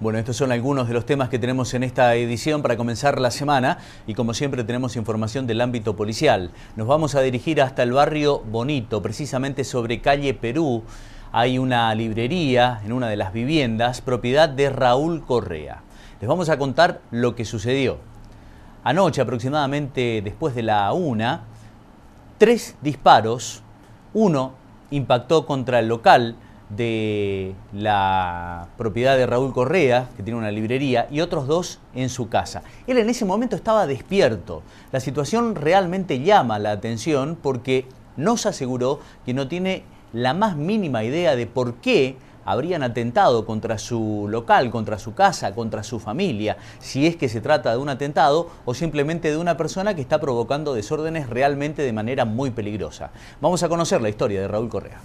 Bueno, estos son algunos de los temas que tenemos en esta edición para comenzar la semana y como siempre tenemos información del ámbito policial. Nos vamos a dirigir hasta el barrio Bonito, precisamente sobre calle Perú. Hay una librería en una de las viviendas, propiedad de Raúl Correa. Les vamos a contar lo que sucedió. Anoche, aproximadamente después de la una, tres disparos, uno impactó contra el local, de la propiedad de Raúl Correa, que tiene una librería, y otros dos en su casa. Él en ese momento estaba despierto. La situación realmente llama la atención porque nos aseguró que no tiene la más mínima idea de por qué habrían atentado contra su local, contra su casa, contra su familia, si es que se trata de un atentado o simplemente de una persona que está provocando desórdenes realmente de manera muy peligrosa. Vamos a conocer la historia de Raúl Correa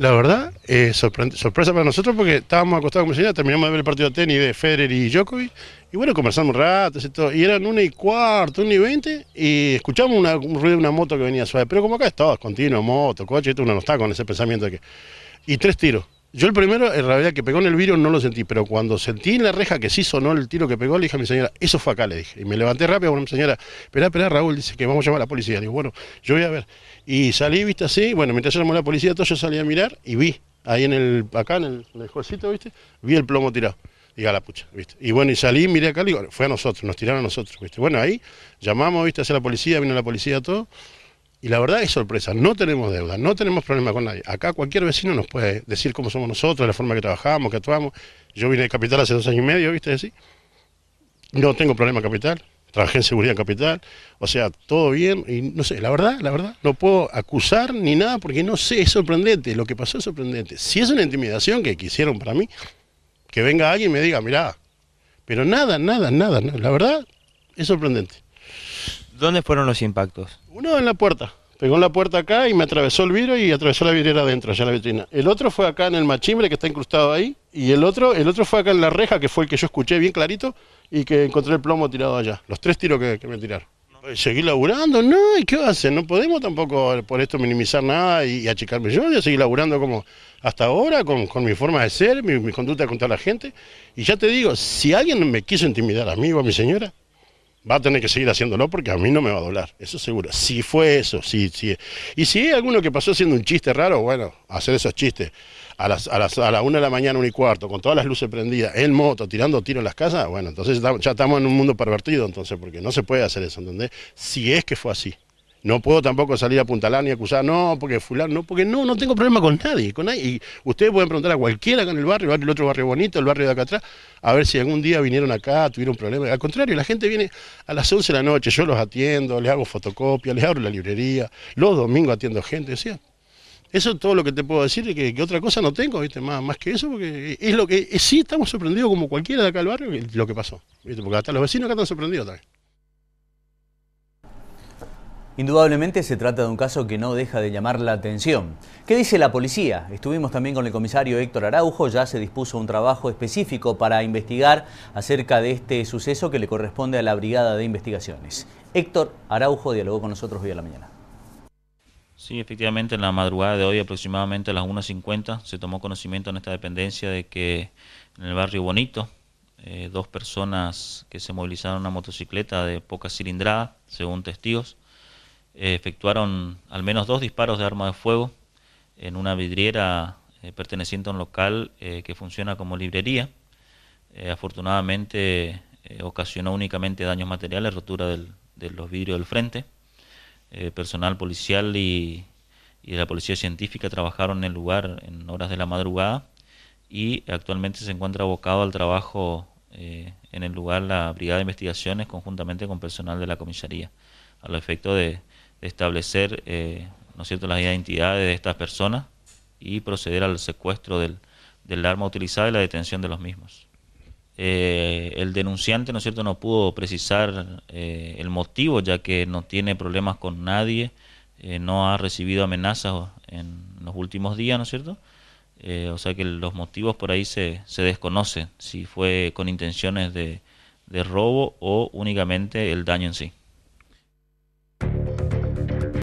la verdad, eh, sorpresa para nosotros porque estábamos acostados con mi señora, terminamos de ver el partido de tenis de Federer y Djokovic, y bueno, conversamos un rato, y, y eran 1 y cuarto, 1 y veinte, y escuchamos una, un ruido de una moto que venía suave, pero como acá es continuo, moto, coche, uno no está con ese pensamiento de que... Y tres tiros, yo el primero, en realidad, que pegó en el virus no lo sentí, pero cuando sentí en la reja que sí sonó el tiro que pegó, le dije a mi señora, eso fue acá, le dije. Y me levanté rápido, bueno, mi señora, espera, espera, Raúl, dice que vamos a llamar a la policía. Le digo, bueno, yo voy a ver. Y salí, viste, así, bueno, mientras llamó a la policía, todo yo salí a mirar y vi, ahí en el, acá en el, en viste, vi el plomo tirado. diga la pucha, viste. Y bueno, y salí, miré acá, y digo, fue a nosotros, nos tiraron a nosotros, viste. Bueno, ahí llamamos, viste, hacia la policía, vino la policía, todo. Y la verdad es sorpresa, no tenemos deuda, no tenemos problema con nadie. Acá cualquier vecino nos puede decir cómo somos nosotros, la forma que trabajamos, que actuamos. Yo vine de Capital hace dos años y medio, ¿viste? Así. No tengo problema en Capital, trabajé en seguridad en Capital, o sea, todo bien. Y no sé, la verdad, la verdad, no puedo acusar ni nada porque no sé, es sorprendente, lo que pasó es sorprendente. Si es una intimidación que quisieron para mí, que venga alguien y me diga, mirá, pero nada, nada, nada, nada. la verdad, es sorprendente. ¿Dónde fueron los impactos? Uno en la puerta, pegó en la puerta acá y me atravesó el vidrio y atravesó la vidriera adentro, allá en la vitrina. El otro fue acá en el machimbre que está incrustado ahí y el otro, el otro fue acá en la reja que fue el que yo escuché bien clarito y que encontré el plomo tirado allá. Los tres tiros que, me tiraron. Seguí laburando, no, ¿y qué hace? No podemos tampoco por esto minimizar nada y, achicarme. Yo voy a seguir laburando como hasta ahora, con, mi forma de ser, mi, mi conducta contra la gente. Y ya te digo, si alguien me quiso intimidar a mí o a mi señora, va a tener que seguir haciéndolo porque a mí no me va a doler, eso seguro. Si fue eso, sí, sí. Y si hay alguno que pasó haciendo un chiste raro, bueno, hacer esos chistes a las, a las a la una de la mañana, una y cuarto, con todas las luces prendidas, en moto, tirando tiro en las casas, bueno, entonces ya estamos en un mundo pervertido, entonces, porque no se puede hacer eso, ¿entendés? Si es que fue así. No puedo tampoco salir a apuntalar ni acusar, no, porque fulano, no, porque no, no tengo problema con nadie, con nadie. Y ustedes pueden preguntar a cualquiera acá en el barrio, el otro barrio bonito, el barrio de acá atrás, a ver si algún día vinieron acá, tuvieron problemas. Al contrario, la gente viene a las 11 de la noche, yo los atiendo, les hago fotocopia, les abro la librería, los domingos atiendo gente, decía. Eso es todo lo que te puedo decir, que, que otra cosa no tengo, ¿viste? Más, más que eso, porque es lo que... sí, estamos sorprendidos como cualquiera de acá del barrio lo que pasó, Porque hasta los vecinos acá están sorprendidos también. Indudablemente se trata de un caso que no deja de llamar la atención. ¿Qué dice la policía? Estuvimos también con el comisario Héctor Araujo, ya se dispuso un trabajo específico para investigar acerca de este suceso que le corresponde a la Brigada de Investigaciones. Héctor Araujo dialogó con nosotros hoy a la mañana. Sí, efectivamente, en la madrugada de hoy, aproximadamente a las 1.50, se tomó conocimiento en esta dependencia de que en el barrio Bonito, eh, dos personas que se movilizaron una motocicleta de poca cilindrada, según testigos, eh, efectuaron al menos dos disparos de arma de fuego en una vidriera eh, perteneciente a un local eh, que funciona como librería. afortunadamente ocasionó únicamente daños materiales, rotura de los vidrios del frente. personal policial y, de la policía científica trabajaron en el lugar en horas de la madrugada y actualmente se encuentra abocado al trabajo en el lugar la Brigada de Investigaciones conjuntamente con personal de la comisaría, a los efectos de, establecer eh, ¿no cierto? las identidades de estas personas y proceder al secuestro del, arma utilizada y la detención de los mismos. Eh, el denunciante ¿no, cierto? no pudo precisar eh, el motivo ya que no tiene problemas con nadie, no ha recibido amenazas en los últimos días, ¿no es cierto? o sea que los motivos por ahí se, se desconocen, si fue con intenciones de robo o únicamente el daño en sí.